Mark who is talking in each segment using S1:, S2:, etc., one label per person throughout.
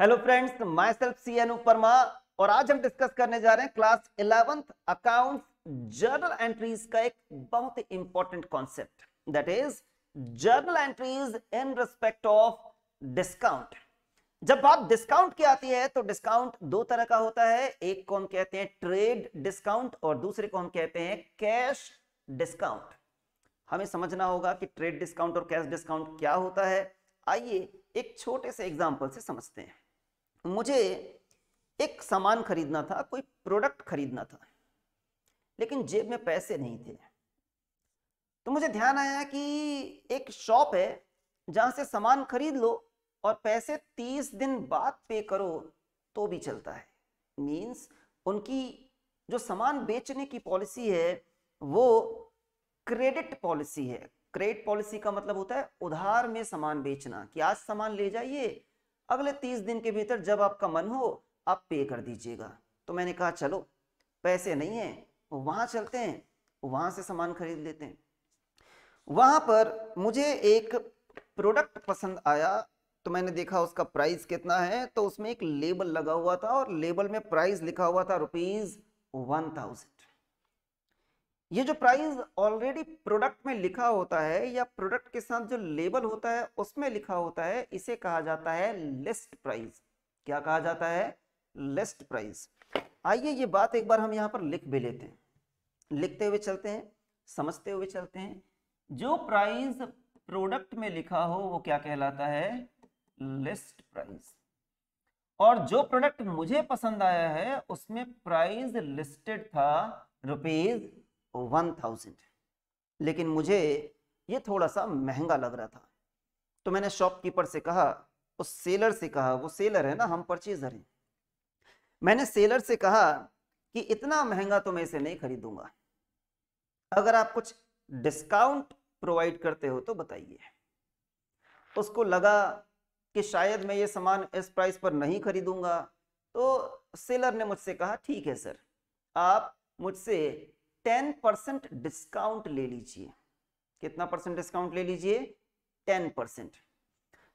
S1: hello friends myself C N Uparma और आज हम डिस्कस करने जा रहे हैं class eleventh account journal entries का एक बहुत ही important concept that is journal entries in respect of discount जब बात डिस्काउंट की आती है तो डिस्काउंट दो तरह का होता है एक को हम कहते हैं ट्रेड डिस्काउंट और दूसरे को हम कहते हैं कैश डिस्काउंट हमें समझना होगा कि ट्रेड डिस्काउंट और कैश डिस्काउंट क्या होता है आइए एक छोटे से एग्जाम्पल से समझते हैं मुझे एक सामान खरीदना था कोई प्रोडक्ट खरीदना था लेकिन जेब में पैसे नहीं थे तो मुझे ध्यान आया कि एक शॉप है जहाँ से सामान खरीद लो और पैसे तीस दिन बाद पे करो तो भी चलता है मीन्स उनकी जो सामान बेचने की पॉलिसी है वो क्रेडिट पॉलिसी है क्रेडिट पॉलिसी का मतलब होता है उधार में सामान बेचना कि आज सामान ले जाइए अगले तीस दिन के भीतर जब आपका मन हो आप पे कर दीजिएगा तो मैंने कहा चलो पैसे नहीं है वहां चलते हैं वहां से सामान खरीद लेते हैं वहां पर मुझे एक प्रोडक्ट पसंद आया तो मैंने देखा उसका प्राइस कितना है तो उसमें एक लेबल लगा हुआ था और लेबल में प्राइस लिखा हुआ था रुपीज वन थाउजेंड ये जो प्राइस ऑलरेडी प्रोडक्ट में लिखा होता है या प्रोडक्ट के साथ जो लेबल होता है उसमें लिखा होता है इसे कहा जाता है लिस्ट प्राइस क्या कहा जाता है लिस्ट प्राइस आइए ये बात एक बार हम यहाँ पर लिख भी लेते हैं लिखते हुए चलते हैं समझते हुए चलते हैं जो प्राइस प्रोडक्ट में लिखा हो वो क्या कहलाता है लिस्ट प्राइस और जो प्रोडक्ट मुझे पसंद आया है उसमें प्राइस लिस्टेड था रुपीज वन थाउजेंड लेकिन मुझे ये थोड़ा सा महंगा लग रहा था तो मैंने शॉपकीपर से कहा उस सेलर से कहा वो सेलर है ना हम परचेजर हैं मैंने सेलर से कहा कि इतना महंगा तो मैं इसे नहीं खरीदूंगा अगर आप कुछ डिस्काउंट प्रोवाइड करते हो तो बताइए उसको लगा कि शायद मैं ये सामान इस प्राइस पर नहीं खरीदूंगा तो सेलर ने मुझसे कहा ठीक है सर आप मुझसे टेन परसेंट डिस्काउंट ले लीजिए कितना परसेंट डिस्काउंट ले लीजिए टेन परसेंट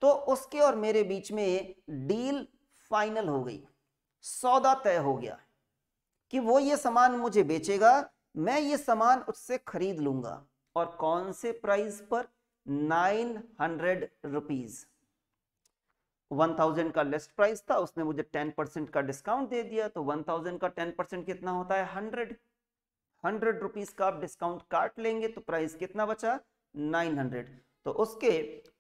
S1: तो उसके और मेरे बीच में डील फाइनल हो गई सौदा तय हो गया कि वो ये सामान मुझे बेचेगा मैं ये सामान उससे खरीद लूंगा और कौन से प्राइस पर nine hundred rupees one thousand का लेस्ट प्राइस था उसने मुझे टेन परसेंट का डिस्काउंट दे दिया तो वन थाउजेंड का टेन परसेंट कितना होता है हंड्रेड हंड्रेड रुपीज का आप डिस्काउंट काट लेंगे तो प्राइस कितना बचा नाइन हंड्रेड तो उसके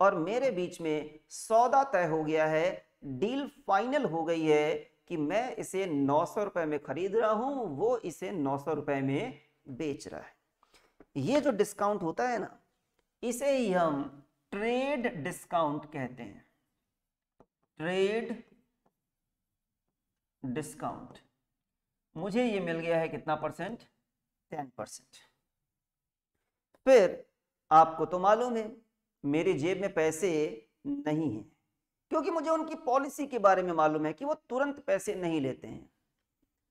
S1: और मेरे बीच में सौदा तय हो गया है डील फाइनल हो गई है कि मैं इसे नौ सौ रुपए में खरीद रहा हूं वो इसे नौ सौ रुपए में बेच रहा है ये जो डिस्काउंट होता है ना इसे ही हम ट्रेड डिस्काउंट कहते हैं ट्रेड डिस्काउंट मुझे ये मिल गया है कितना परसेंट टेन परसेंट फिर आपको तो मालूम है मेरी जेब में पैसे नहीं हैं क्योंकि मुझे उनकी पॉलिसी के बारे में मालूम है कि वो तुरंत पैसे नहीं लेते हैं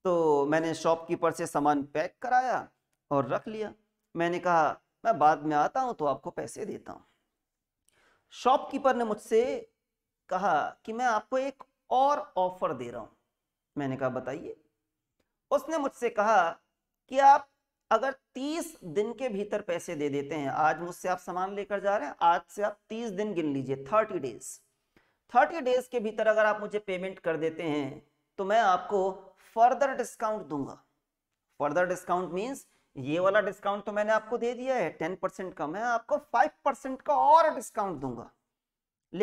S1: तो मैंने शॉपकीपर से सामान पैक कराया और रख लिया मैंने कहा मैं बाद में आता हूँ तो आपको पैसे देता हूँ शॉपकीपर ने मुझसे कहा कि मैं आपको एक और ऑफर दे रहा हूँ मैंने कहा बताइए उसने मुझसे कहा कि आप अगर 30 दिन के भीतर पैसे दे देते हैं आज मुझसे आप सामान लेकर जा रहे हैं आज से आप 30 दिन गिन लीजिए 30 डेज 30 डेज के भीतर अगर आप मुझे पेमेंट कर देते हैं तो मैं आपको फर्दर डिस्काउंट दूंगा फर्दर डिस्काउंट मीन्स ये वाला डिस्काउंट तो मैंने आपको दे दिया है टेन परसेंट का मैं आपको फाइव परसेंट का और डिस्काउंट दूंगा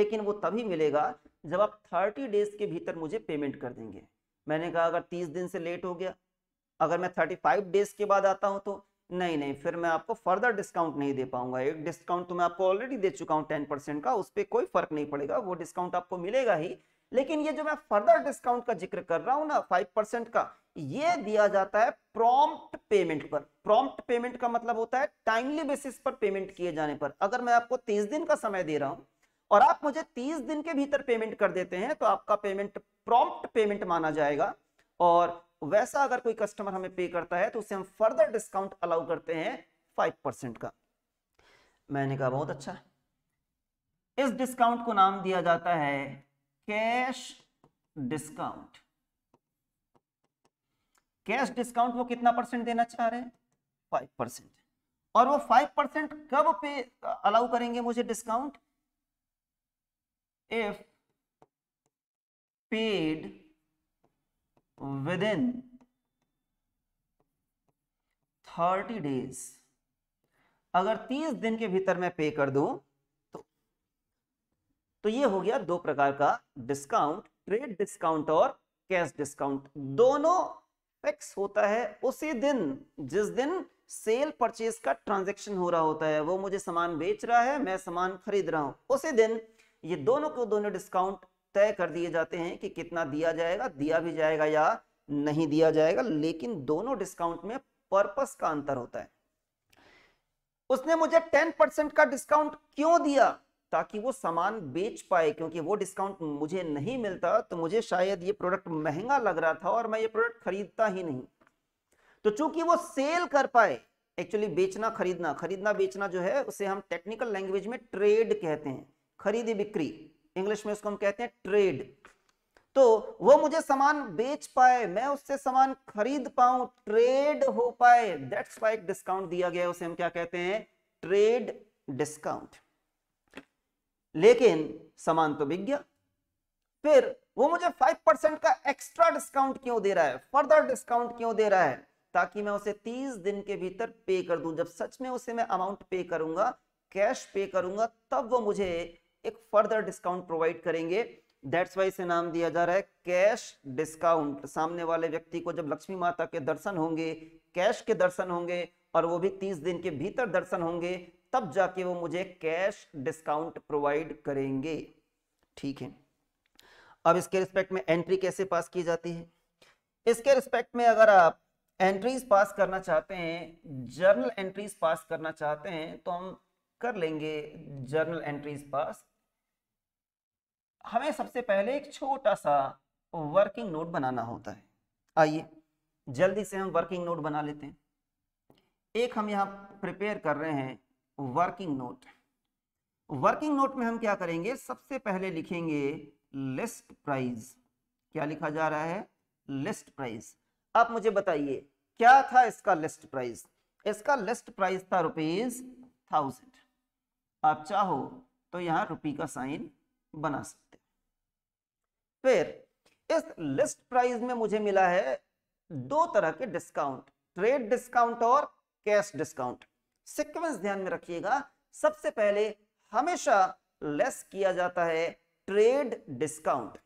S1: लेकिन वो तभी मिलेगा जब आप थर्टी डेज के भीतर मुझे पेमेंट कर देंगे मैंने कहा अगर तीस दिन से लेट हो गया अगर मैं थर्टी फाइव डेज के बाद आता हूं तो नहीं नहीं फिर मैं आपको फर्दर डिस्काउंट नहीं दे पाऊंगा एक डिस्काउंट तो मैं आपको ऑलरेडी दे चुका हूँ टेन परसेंट का उस पर कोई फर्क नहीं पड़ेगा वो डिस्काउंट आपको मिलेगा ही लेकिन ये जो मैं फर्दर डिस्काउंट का जिक्र कर रहा हूँ ना फाइव परसेंट का ये दिया जाता है प्रॉम्प्ट पेमेंट पर प्रॉम्प्ट पेमेंट का मतलब होता है टाइमली बेसिस पर पेमेंट किए जाने पर अगर मैं आपको तीस दिन का समय दे रहा हूँ और आप मुझे तीस दिन के भीतर पेमेंट कर देते हैं तो आपका पेमेंट प्रॉम्प्ट पेमेंट माना जाएगा और वैसा अगर कोई कस्टमर हमें पे करता है तो उसे हम फर्दर डिस्काउंट अलाउ करते हैं फाइव परसेंट का मैंने कहा बहुत अच्छा इस डिस्काउंट को नाम दिया जाता है कैश डिस्काउंट कैश डिस्काउंट वो कितना परसेंट देना चाह रहे हैं फाइव परसेंट और वो फाइव परसेंट कब पे अलाउ करेंगे मुझे discount if paid within 30 days अगर 30 दिन के भीतर मैं पे कर दूं तो तो ये हो गया दो प्रकार का डिस्काउंट ट्रेड डिस्काउंट और कैश डिस्काउंट दोनों फिक्स होता है उसी दिन जिस दिन सेल परचेज का ट्रांजैक्शन हो रहा होता है वो मुझे सामान बेच रहा है मैं सामान खरीद रहा हूं उसी दिन ये दोनों को दोनों डिस्काउंट तय कर दिए जाते हैं कि कितना दिया जाएगा दिया भी जाएगा या नहीं दिया जाएगा लेकिन दोनों डिस्काउंट में पर्पस का अंतर होता है उसने मुझे टेन परसेंट का डिस्काउंट क्यों दिया ताकि वो सामान बेच पाए क्योंकि वो डिस्काउंट मुझे नहीं मिलता तो मुझे शायद ये प्रोडक्ट महंगा लग रहा था और मैं ये प्रोडक्ट खरीदता ही नहीं तो चूंकि वो सेल कर पाए एक्चुअली बेचना खरीदना खरीदना बेचना जो है उसे हम टेक्निकल लैंग्वेज में ट्रेड कहते हैं खरीदी बिक्री इंग्लिश में उसको हम कहते हैं ट्रेड तो वो मुझे सामान बेच पाए मैं उससे सामान खरीद पाऊं ट्रेड हो पाए दैट्स वाई डिस्काउंट दिया गया उसे हम क्या कहते हैं ट्रेड डिस्काउंट लेकिन सामान तो बिक गया फिर वो मुझे फाइव परसेंट का एक्स्ट्रा डिस्काउंट क्यों दे रहा है फर्दर डिस्काउंट क्यों दे रहा है ताकि मैं उसे तीस दिन के भीतर पे कर दूं जब सच में उसे मैं अमाउंट पे करूंगा कैश पे करूंगा तब वो मुझे एक फर्दर डिस्काउंट प्रोवाइड करेंगे दैट्स वाई इसे नाम दिया जा रहा है कैश डिस्काउंट सामने वाले व्यक्ति को जब लक्ष्मी माता के दर्शन होंगे कैश के दर्शन होंगे और वो भी तीस दिन के भीतर दर्शन होंगे तब जाके वो मुझे कैश डिस्काउंट प्रोवाइड करेंगे ठीक है अब इसके रिस्पेक्ट में एंट्री कैसे पास की जाती है इसके रिस्पेक्ट में अगर आप एंट्रीज पास करना चाहते हैं जर्नल एंट्रीज पास करना चाहते हैं तो हम कर लेंगे जर्नल एंट्रीज पास हमें सबसे पहले एक छोटा सा वर्किंग नोट बनाना होता है आइए जल्दी से हम वर्किंग नोट बना लेते हैं एक हम यहाँ प्रिपेयर कर रहे हैं वर्किंग नोट वर्किंग नोट में हम क्या करेंगे सबसे पहले लिखेंगे लिस्ट प्राइस क्या लिखा जा रहा है लिस्ट प्राइस आप मुझे बताइए क्या था इसका लिस्ट प्राइस इसका लिस्ट प्राइस था रुपीज थाउजेंड आप चाहो तो यहाँ रुपी का साइन बना सकते फिर इस लिस्ट प्राइस में मुझे मिला है दो तरह के डिस्काउंट ट्रेड डिस्काउंट और कैश डिस्काउंट सिक्वेंस ध्यान में रखिएगा सबसे पहले हमेशा लेस किया जाता है ट्रेड डिस्काउंट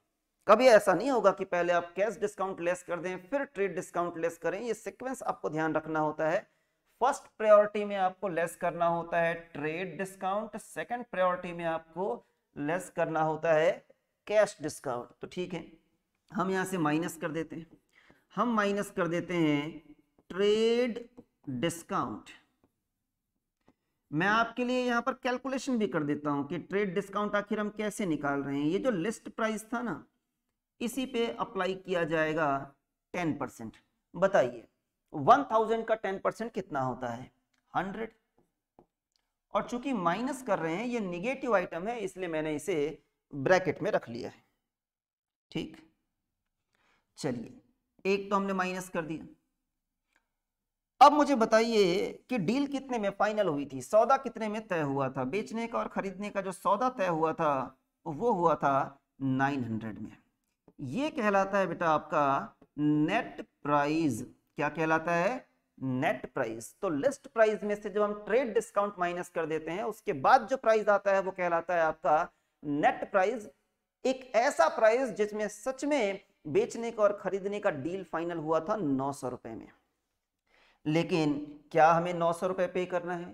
S1: कभी ऐसा नहीं होगा कि पहले आप कैश डिस्काउंट लेस कर दें फिर ट्रेड डिस्काउंट लेस करें ये सिक्वेंस आपको ध्यान रखना होता है फर्स्ट प्रायोरिटी में आपको लेस करना होता है ट्रेड डिस्काउंट सेकंड प्रायोरिटी में आपको लेस करना होता है कैश डिस्काउंट तो ठीक है हम यहां से माइनस कर देते हैं हम माइनस कर देते हैं ट्रेड डिस्काउंट मैं आपके लिए यहां पर कैलकुलेशन भी कर देता हूं कि ट्रेड डिस्काउंट आखिर हम कैसे निकाल रहे हैं ये जो लिस्ट प्राइस था ना इसी पे अप्लाई किया जाएगा टेन परसेंट बताइए वन थाउजेंड का टेन परसेंट कितना होता है हंड्रेड और चूंकि माइनस कर रहे हैं ये निगेटिव आइटम है इसलिए मैंने इसे ब्रैकेट में रख लिया है ठीक चलिए एक तो हमने माइनस कर दिया अब मुझे बताइए कि डील कितने में फाइनल हुई थी सौदा कितने में तय हुआ था बेचने का और खरीदने का जो सौदा तय हुआ था वो हुआ था 900 में ये कहलाता है बेटा आपका नेट प्राइस क्या कहलाता है नेट प्राइस तो लिस्ट प्राइस में से जब हम ट्रेड डिस्काउंट माइनस कर देते हैं उसके बाद जो प्राइस आता है वो कहलाता है आपका नेट प्राइस एक ऐसा प्राइस जिसमें सच में बेचने का और खरीदने का डील फाइनल हुआ था नौ सौ रुपए में लेकिन क्या हमें नौ सौ रुपए पे करना है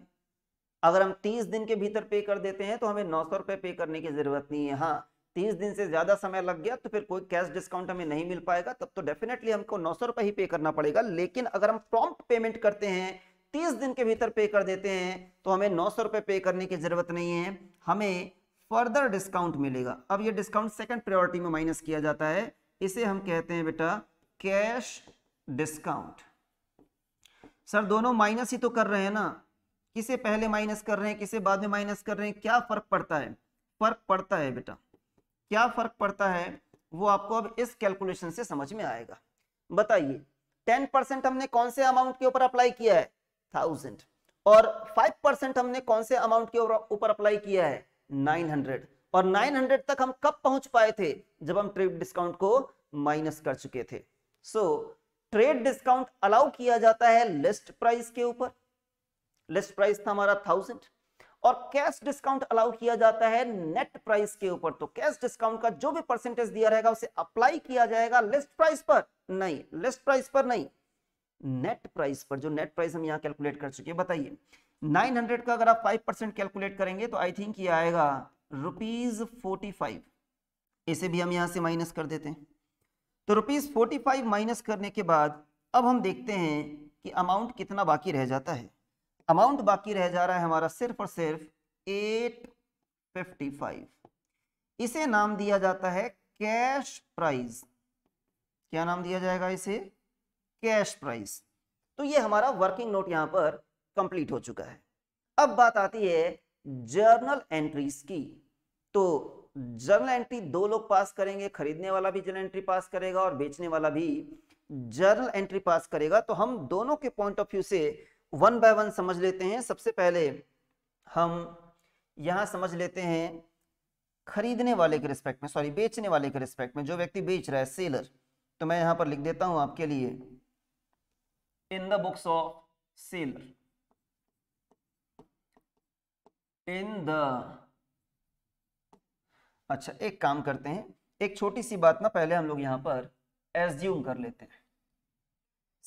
S1: अगर हम तीस दिन के भीतर पे कर देते हैं तो हमें नौ सौ रुपए पे करने की ज़रूरत नहीं है हाँ तीस दिन से ज़्यादा समय लग गया तो फिर कोई कैश डिस्काउंट हमें नहीं मिल पाएगा तब तो डेफिनेटली हमको नौ सौ रुपए ही पे करना पड़ेगा लेकिन अगर हम प्रॉम्प्ट पेमेंट करते हैं तीस दिन के भीतर पे कर देते हैं तो हमें नौ सौ रुपए पे करने की ज़रूरत नहीं है हमें फर्दर डिस्काउंट मिलेगा अब ये डिस्काउंट सेकंड प्रायोरिटी में माइनस किया जाता है इसे हम कहते हैं बेटा कैश डिस्काउंट सर दोनों माइनस ही तो कर रहे हैं ना किसे पहले माइनस कर रहे हैं किसे बाद में माइनस कर रहे हैं क्या फर्क पड़ता है फर्क पड़ता है बेटा क्या फर्क पड़ता है वो आपको अब इस कैलकुलेशन से समझ में आएगा बताइए टेन परसेंट हमने कौन से अमाउंट के ऊपर अप्लाई किया है थाउजेंड और फाइव परसेंट हमने कौन से अमाउंट के ऊपर अप्लाई किया है 900 और 900 तक हम कब पहुंच पाए थे जब हम ट्रेड डिस्काउंट को माइनस कर चुके थे सो ट्रेड डिस्काउंट अलाउ किया जाता है लिस्ट प्राइस के ऊपर लिस्ट प्राइस था हमारा थाउजेंड और कैश डिस्काउंट अलाउ किया जाता है नेट प्राइस के ऊपर तो कैश डिस्काउंट का जो भी परसेंटेज दिया रहेगा उसे अप्लाई किया जाएगा लिस्ट प्राइस पर नहीं लिस्ट प्राइस पर नहीं नेट प्राइस पर जो नेट प्राइस हम यहां कैलकुलेट कर चुके हैं बताइए 900 का अगर आप 5 परसेंट कैलकुलेट करेंगे तो आई थिंक ये आएगा रुपीज फोर्टी फाइव इसे भी हम यहां से माइनस कर देते हैं तो रुपीज फोर्टी फाइव माइनस करने के बाद अब हम देखते हैं कि अमाउंट कितना बाकी रह जाता है अमाउंट बाकी रह जा रहा है हमारा सिर्फ और सिर्फ एट फिफ्टी फाइव इसे नाम दिया जाता है कैश प्राइस क्या नाम दिया जाएगा इसे कैश प्राइस तो ये हमारा वर्किंग नोट यहां पर कंप्लीट हो चुका है अब बात आती है जर्नल एंट्रीज की तो जर्नल एंट्री दो लोग पास करेंगे खरीदने वाला भी जर्नल एंट्री पास करेगा और बेचने वाला भी जर्नल एंट्री पास करेगा तो हम दोनों के पॉइंट ऑफ व्यू से वन बाय वन समझ लेते हैं सबसे पहले हम यहां समझ लेते हैं खरीदने वाले के रिस्पेक्ट में सॉरी बेचने वाले के रिस्पेक्ट में जो व्यक्ति बेच रहा है सेलर तो मैं यहां पर लिख देता हूं आपके लिए in the books of seller in the अच्छा एक काम करते हैं एक छोटी सी बात ना पहले हम लोग यहाँ पर एज्यूम कर लेते हैं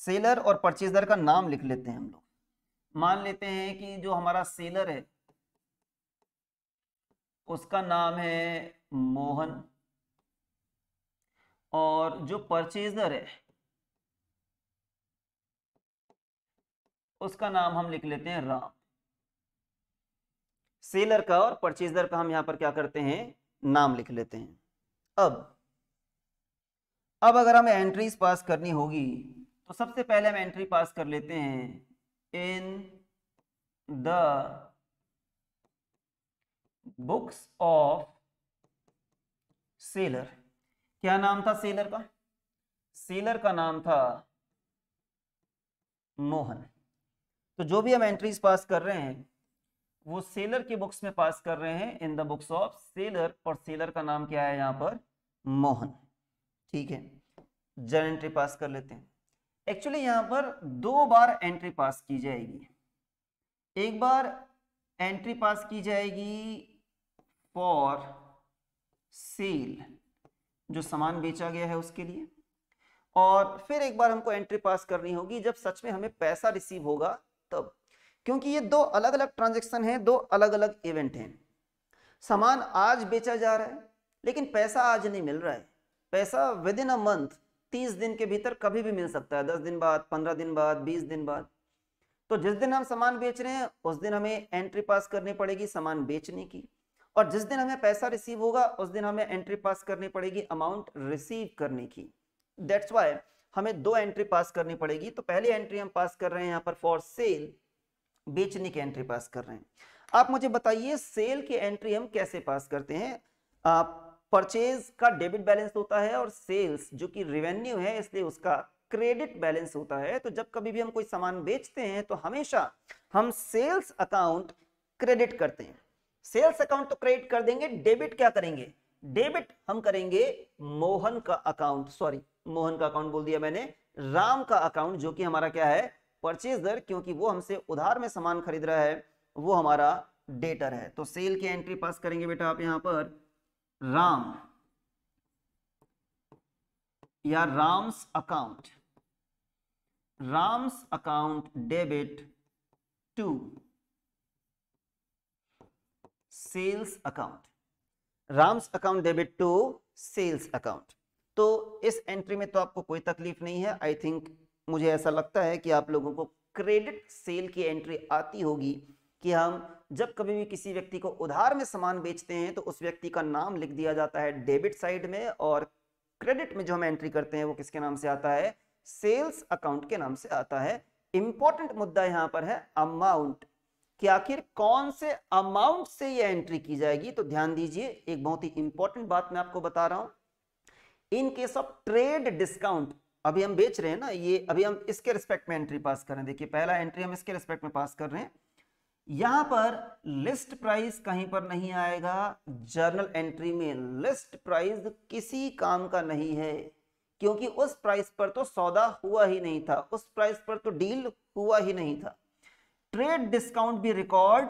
S1: सेलर और परचेजर का नाम लिख लेते हैं हम लोग मान लेते हैं कि जो हमारा सेलर है उसका नाम है मोहन और जो परचेजर है उसका नाम हम लिख लेते हैं राम सेलर का और परचेजर का हम यहां पर क्या करते हैं नाम लिख लेते हैं अब अब अगर हमें एंट्रीज पास करनी होगी तो सबसे पहले हम एंट्री पास कर लेते हैं in the books of seller क्या नाम था सेलर का सेलर का नाम था मोहन तो जो भी हम एंट्रीज पास कर रहे हैं वो सेलर के बुक्स में पास कर रहे हैं in the books of seller और सेलर का नाम क्या है यहाँ पर मोहन ठीक है जन एंट्री पास कर लेते हैं एक्चुअली यहाँ पर दो बार एंट्री पास की जाएगी एक बार एंट्री पास की जाएगी फॉर सेल जो सामान बेचा गया है उसके लिए और फिर एक बार हमको एंट्री पास करनी होगी जब सच में हमें पैसा रिसीव होगा तब क्योंकि ये दो अलग अलग ट्रांजेक्शन हैं दो अलग अलग इवेंट हैं सामान आज बेचा जा रहा है लेकिन पैसा आज नहीं मिल रहा है पैसा विद इन अ मंथ तीस दिन के भीतर कभी भी मिल सकता है दस दिन बाद पंद्रह दिन बाद बीस दिन बाद तो जिस दिन हम सामान बेच रहे हैं उस दिन हमें एंट्री पास करनी पड़ेगी सामान बेचने की और जिस दिन हमें पैसा रिसीव होगा उस दिन हमें एंट्री पास करनी पड़ेगी अमाउंट रिसीव करने की दैट्स वाई हमें दो एंट्री पास करनी पड़ेगी तो पहली एंट्री हम पास कर रहे हैं यहाँ पर फॉर सेल बेचने की एंट्री पास कर रहे हैं आप मुझे बताइए सेल की एंट्री हम कैसे पास करते हैं परचेज का डेबिट बैलेंस होता है और सेल्स जो कि रेवेन्यू है इसलिए उसका क्रेडिट बैलेंस होता है तो जब कभी भी हम कोई सामान बेचते हैं तो हमेशा हम सेल्स अकाउंट क्रेडिट करते हैं सेल्स अकाउंट तो क्रेडिट कर देंगे डेबिट क्या करेंगे डेबिट हम करेंगे मोहन का अकाउंट सॉरी मोहन का अकाउंट बोल दिया मैंने राम का अकाउंट जो कि हमारा क्या है परचेज दर क्योंकि वो हमसे उधार में सामान खरीद रहा है वो हमारा डेटर है तो सेल की एंट्री पास करेंगे बेटा आप यहां पर राम या Ram's account Ram's account debit to sales account Ram's account debit to sales account तो इस एंट्री में तो आपको कोई तकलीफ नहीं है आई थिंक मुझे ऐसा लगता है कि आप लोगों को क्रेडिट सेल की एंट्री आती होगी कि हम जब कभी भी किसी व्यक्ति को उधार में सामान बेचते हैं तो उस व्यक्ति का नाम लिख दिया जाता है डेबिट साइड में और क्रेडिट में जो हम एंट्री करते हैं वो किसके नाम से आता है सेल्स अकाउंट के नाम से आता है इंपॉर्टेंट मुद्दा यहां पर है अमाउंट कि आखिर कौन से अमाउंट से ये एंट्री की जाएगी तो ध्यान दीजिए एक बहुत ही इंपॉर्टेंट बात मैं आपको बता रहा हूं in case of trade discount अभी हम बेच रहे हैं ना ये अभी हम इसके रिस्पेक्ट में एंट्री पास कर रहे हैं देखिए पहला एंट्री हम इसके रिस्पेक्ट में पास कर रहे हैं यहां पर लिस्ट प्राइस कहीं पर नहीं आएगा जर्नल एंट्री में लिस्ट प्राइस किसी काम का नहीं है क्योंकि उस प्राइस पर तो सौदा हुआ ही नहीं था उस प्राइस पर तो डील हुआ ही नहीं था ट्रेड डिस्काउंट भी रिकॉर्ड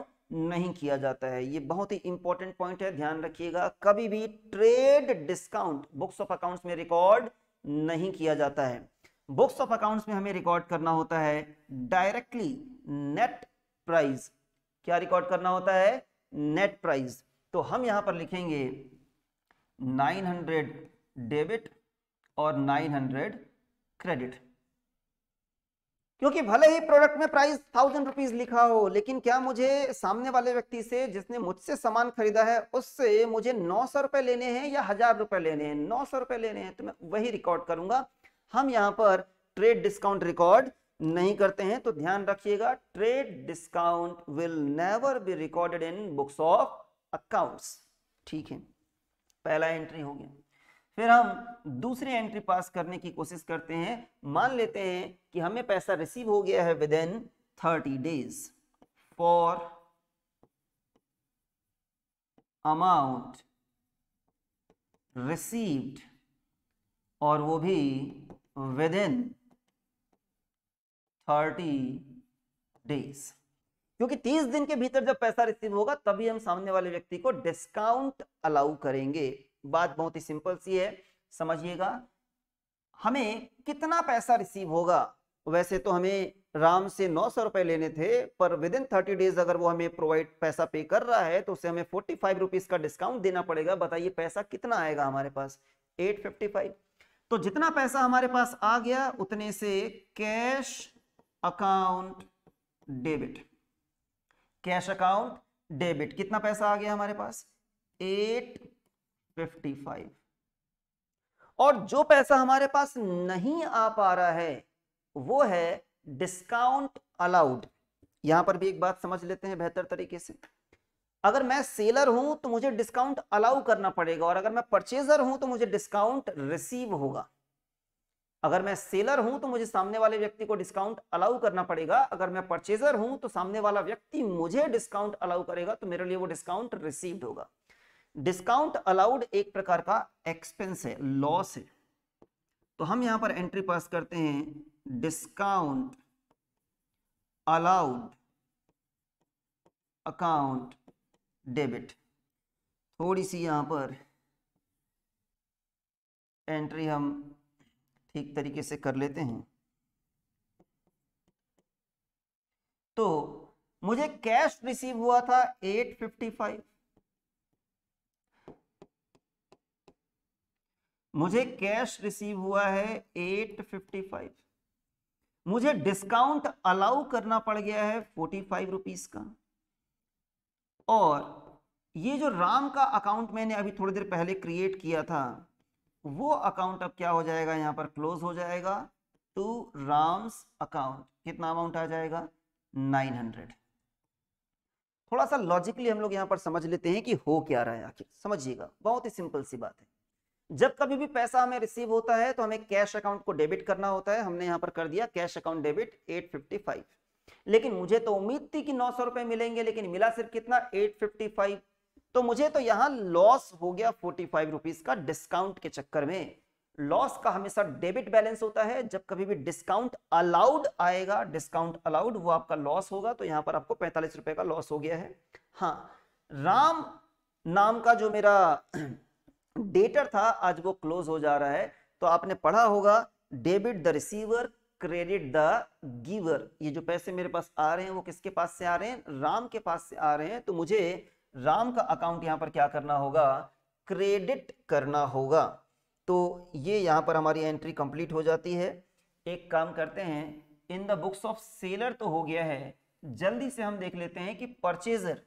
S1: नहीं किया जाता है ये बहुत ही इंपॉर्टेंट पॉइंट है ध्यान रखिएगा कभी भी trade discount books of accounts में रिकॉर्ड नहीं किया जाता है बुक्स ऑफ अकाउंट्स में हमें रिकॉर्ड करना होता है डायरेक्टली नेट प्राइस क्या रिकॉर्ड करना होता है नेट प्राइस तो हम यहां पर लिखेंगे 900 डेबिट और 900 क्रेडिट क्योंकि भले ही प्रोडक्ट में प्राइस थाउजेंड रुपीज लिखा हो लेकिन क्या मुझे सामने वाले व्यक्ति से जिसने मुझसे सामान खरीदा है उससे मुझे नौ सौ रुपए लेने हैं या हजार रुपए लेने हैं नौ सौ रुपए लेने हैं तो मैं वही रिकॉर्ड करूंगा हम यहाँ पर ट्रेड डिस्काउंट रिकॉर्ड नहीं करते हैं तो ध्यान रखिएगा trade discount will never be recorded in books of accounts ठीक है पहला एंट्री हो गया फिर हम दूसरे एंट्री पास करने की कोशिश करते हैं मान लेते हैं कि हमें पैसा रिसीव हो गया है within thirty days for amount received और वो भी विद इन थर्टी डेज क्योंकि तीस दिन के भीतर जब पैसा रिसीव होगा तभी हम सामने वाले व्यक्ति को डिस्काउंट अलाउ करेंगे बात बहुत ही सिंपल सी है समझिएगा हमें कितना पैसा रिसीव होगा वैसे तो हमें राम से नौ सौ रुपए लेने थे पर विद इन थर्टी डेज अगर वो हमें प्रोवाइड पैसा पे कर रहा है तो उसे हमें फोर्टी फाइव रुपीज का डिस्काउंट देना पड़ेगा बताइए पैसा कितना आएगा हमारे पास एट फिफ्टी फाइव तो जितना पैसा हमारे पास आ गया उतने से cash account debit cash account debit कितना पैसा आ गया हमारे पास एट 55 और जो पैसा हमारे पास नहीं आ पा रहा है वो है डिस्काउंट अलाउड यहां पर भी एक बात समझ लेते हैं बेहतर तरीके से अगर मैं सेलर हूं तो मुझे डिस्काउंट अलाउ करना पड़ेगा और अगर मैं परचेजर हूं तो मुझे डिस्काउंट रिसीव होगा अगर मैं सेलर हूं तो मुझे सामने वाले व्यक्ति को डिस्काउंट अलाउ करना पड़ेगा अगर मैं परचेजर हूं तो सामने वाला व्यक्ति मुझे डिस्काउंट अलाउ करेगा तो मेरे लिए वो डिस्काउंट रिसीव्ड होगा डिस्काउंट अलाउड एक प्रकार का एक्सपेंस है लॉस है तो हम यहां पर एंट्री पास करते हैं डिस्काउंट अलाउड अकाउंट डेबिट थोड़ी सी यहां पर एंट्री हम ठीक तरीके से कर लेते हैं तो मुझे कैश रिसीव हुआ था 855 मुझे कैश रिसीव हुआ है 855 मुझे डिस्काउंट अलाउ करना पड़ गया है फोर्टी फाइव रुपीज का और ये जो राम का अकाउंट मैंने अभी थोड़ी देर पहले क्रिएट किया था वो अकाउंट अब क्या हो जाएगा यहाँ पर क्लोज हो जाएगा टू राम्स अकाउंट कितना अमाउंट आ जाएगा 900 थोड़ा सा लॉजिकली हम लोग यहाँ पर समझ लेते हैं कि हो क्या रहा है आखिर समझिएगा बहुत ही सिंपल सी बात है जब कभी भी पैसा हमें रिसीव होता है तो हमें कैश अकाउंट को डेबिट करना होता है हमने यहाँ पर कर दिया कैश अकाउंट डेबिट 855 लेकिन मुझे तो उम्मीद थी कि नौ सौ रुपए मिलेंगे लेकिन मिला सिर्फ कितना 855 तो मुझे तो यहां लॉस हो गया फोर्टी फाइव रुपीज का डिस्काउंट के चक्कर में लॉस का हमेशा डेबिट बैलेंस होता है जब कभी भी डिस्काउंट अलाउड आएगा डिस्काउंट अलाउड वो आपका लॉस होगा तो यहाँ पर आपको पैंतालीस रुपए का लॉस हो गया है हाँ राम नाम का जो मेरा डेटर था आज वो क्लोज हो जा रहा है तो आपने पढ़ा होगा debit the receiver credit the giver ये जो पैसे मेरे पास आ रहे हैं वो किसके पास से आ रहे हैं राम के पास से आ रहे हैं तो मुझे राम का अकाउंट यहाँ पर क्या करना होगा क्रेडिट करना होगा तो ये यहाँ पर हमारी एंट्री कंप्लीट हो जाती है एक काम करते हैं in the books of seller तो हो गया है जल्दी से हम देख लेते हैं कि परचेजर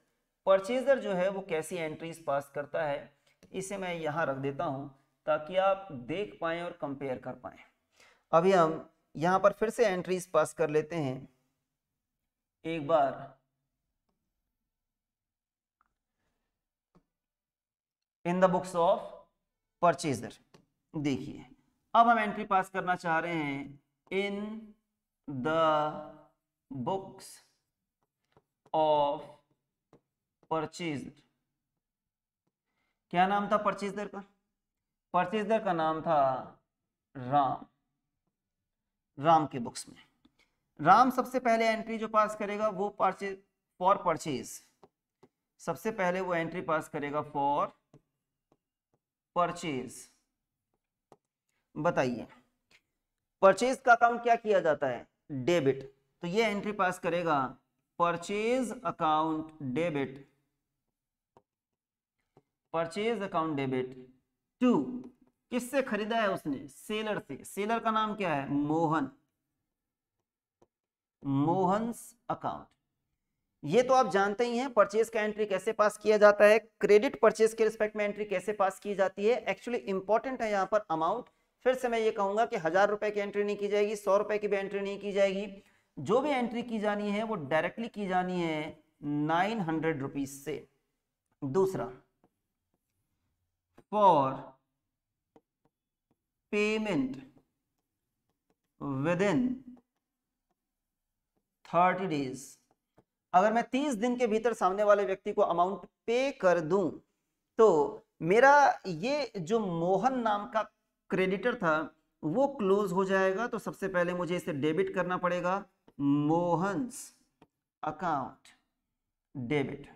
S1: परचेजर जो है वो कैसी एंट्रीज पास करता है इसे मैं यहाँ रख देता हूँ ताकि आप देख पाएँ और कंपेयर कर पाएँ अभी हम यहाँ पर फिर से एंट्रीज पास कर लेते हैं एक बार in the books of purchaser देखिए अब हम एंट्री पास करना चाह रहे हैं in the books of purchaser क्या नाम था परचेज दर का परचेज दर का नाम था राम राम के बुक्स में राम सबसे पहले एंट्री जो पास करेगा वो परचेज फॉर परचेज सबसे पहले वो एंट्री पास करेगा फॉर परचेज बताइए परचेज का काम क्या किया जाता है डेबिट तो ये एंट्री पास करेगा purchase account debit purchase account debit to किससे खरीदा है उसने सेलर से सेलर का नाम क्या है मोहन मोहन्स अकाउंट ये तो आप जानते ही हैं परचेज का एंट्री कैसे पास किया जाता है क्रेडिट परचेज के रिस्पेक्ट में एंट्री कैसे पास की जाती है एक्चुअली इंपॉर्टेंट है यहां पर अमाउंट फिर से मैं ये कहूंगा कि हजार रुपए की एंट्री नहीं की जाएगी सौ रुपए की भी एंट्री नहीं की जाएगी जो भी एंट्री की जानी है वो डायरेक्टली की जानी है नाइन हंड्रेड से दूसरा for payment within 30 days अगर मैं 30 दिन के भीतर सामने वाले व्यक्ति को अमाउंट पे कर दूं तो मेरा ये जो मोहन नाम का क्रेडिटर था वो क्लोज हो जाएगा तो सबसे पहले मुझे इसे डेबिट करना पड़ेगा मोहन्स अकाउंट डेबिट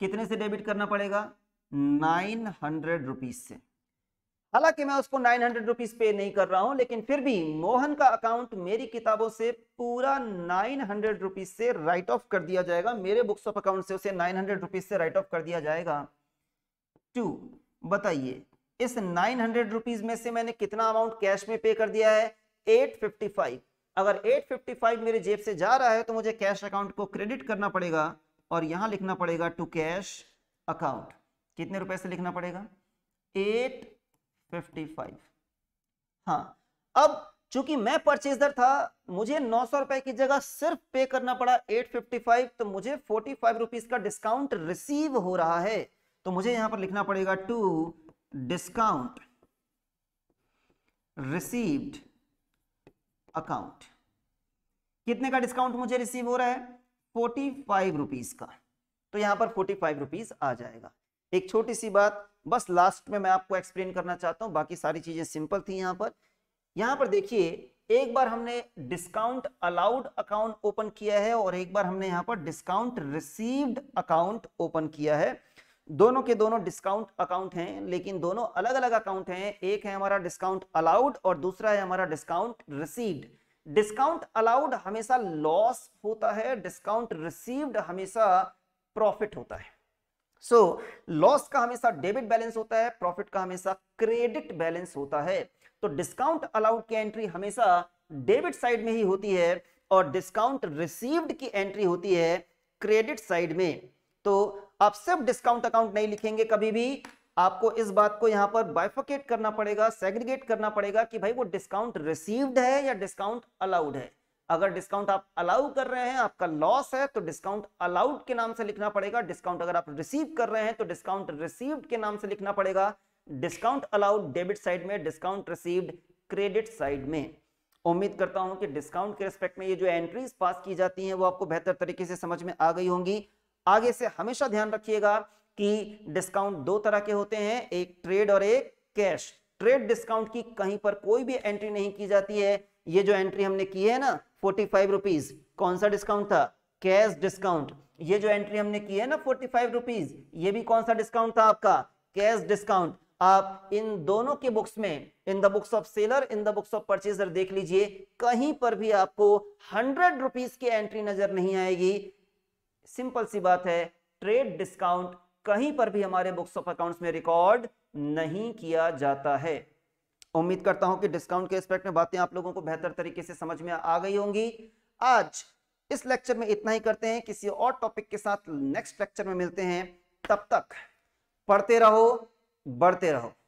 S1: कितने से डेबिट करना पड़ेगा नाइन हंड्रेड रुपीज से हालांकि मैं उसको नाइन हंड्रेड रुपीज पे नहीं कर रहा हूं लेकिन फिर भी मोहन का अकाउंट मेरी किताबों से पूरा नाइन हंड्रेड रुपीज से राइट ऑफ कर दिया जाएगा मेरे बुक्स ऑफ अकाउंट से उसे नाइन हंड्रेड रुपीज से राइट ऑफ कर दिया जाएगा टू बताइए इस नाइन हंड्रेड रुपीज में से मैंने कितना अमाउंट कैश में पे कर दिया है एट फिफ्टी फाइव अगर एट फिफ्टी फाइव मेरे जेब से जा रहा है तो मुझे कैश अकाउंट को क्रेडिट करना पड़ेगा और यहां लिखना पड़ेगा टू कैश अकाउंट कितने रुपए से लिखना पड़ेगा एट फिफ्टी फाइव हाँ अब चूंकि मैं परचेजर था मुझे नौ सौ रुपए की जगह सिर्फ पे करना पड़ा एट फिफ्टी फाइव तो मुझे फोर्टी फाइव रुपीज का डिस्काउंट रिसीव हो रहा है तो मुझे यहां पर लिखना पड़ेगा टू डिस्काउंट रिसीव्ड अकाउंट कितने का डिस्काउंट मुझे रिसीव हो रहा है फोर्टी फाइव रुपीज का तो यहां पर फोर्टी फाइव रुपीज आ जाएगा एक छोटी सी बात बस लास्ट में मैं आपको एक्सप्लेन करना चाहता हूँ बाकी सारी चीजें सिंपल थी यहाँ पर यहाँ पर देखिए एक बार हमने डिस्काउंट अलाउड अकाउंट ओपन किया है और एक बार हमने यहाँ पर डिस्काउंट रिसीव्ड अकाउंट ओपन किया है दोनों के दोनों डिस्काउंट अकाउंट हैं लेकिन दोनों अलग अलग अकाउंट हैं एक है हमारा डिस्काउंट अलाउड और दूसरा है हमारा डिस्काउंट रिसीव्ड डिस्काउंट अलाउड हमेशा लॉस होता है डिस्काउंट रिसीव्ड हमेशा प्रॉफिट होता है सो so, लॉस का हमेशा डेबिट बैलेंस होता है प्रॉफिट का हमेशा क्रेडिट बैलेंस होता है तो डिस्काउंट अलाउड की एंट्री हमेशा डेबिट साइड में ही होती है और डिस्काउंट रिसीव्ड की एंट्री होती है क्रेडिट साइड में तो आप सिर्फ डिस्काउंट अकाउंट नहीं लिखेंगे कभी भी आपको इस बात को यहां पर बाइफोकेट करना पड़ेगा सेग्रीगेट करना पड़ेगा कि भाई वो डिस्काउंट रिसीव्ड है या डिस्काउंट अलाउड है अगर डिस्काउंट आप अलाउ कर रहे हैं आपका लॉस है तो डिस्काउंट अलाउड के नाम से लिखना पड़ेगा डिस्काउंट अगर आप रिसीव कर रहे हैं तो डिस्काउंट रिसीव्ड के नाम से लिखना पड़ेगा डिस्काउंट अलाउड डेबिट साइड में डिस्काउंट रिसीव्ड क्रेडिट साइड में उम्मीद करता हूं कि डिस्काउंट के रिस्पेक्ट में ये जो एंट्रीज पास की जाती हैं वो आपको बेहतर तरीके से समझ में आ गई होंगी आगे से हमेशा ध्यान रखिएगा कि डिस्काउंट दो तरह के होते हैं एक ट्रेड और एक कैश ट्रेड डिस्काउंट की कहीं पर कोई भी एंट्री नहीं की जाती है ये जो एंट्री हमने की है ना फोर्टी फाइव रुपीज कौन सा डिस्काउंट था कैश डिस्काउंट ये जो एंट्री हमने की है ना फोर्टी फाइव रुपीज ये भी कौन सा डिस्काउंट था आपका कैश डिस्काउंट आप इन दोनों के बुक्स में in the books of seller in the books of purchaser देख लीजिए कहीं पर भी आपको हंड्रेड रुपीज की एंट्री नजर नहीं आएगी सिंपल सी बात है ट्रेड डिस्काउंट कहीं पर भी हमारे बुक्स ऑफ अकाउंट्स में रिकॉर्ड नहीं किया जाता है उम्मीद करता हूं कि डिस्काउंट के रिस्पेक्ट में बातें आप लोगों को बेहतर तरीके से समझ में आ गई होंगी आज इस लेक्चर में इतना ही करते हैं किसी और टॉपिक के साथ नेक्स्ट लेक्चर में मिलते हैं तब तक पढ़ते रहो बढ़ते रहो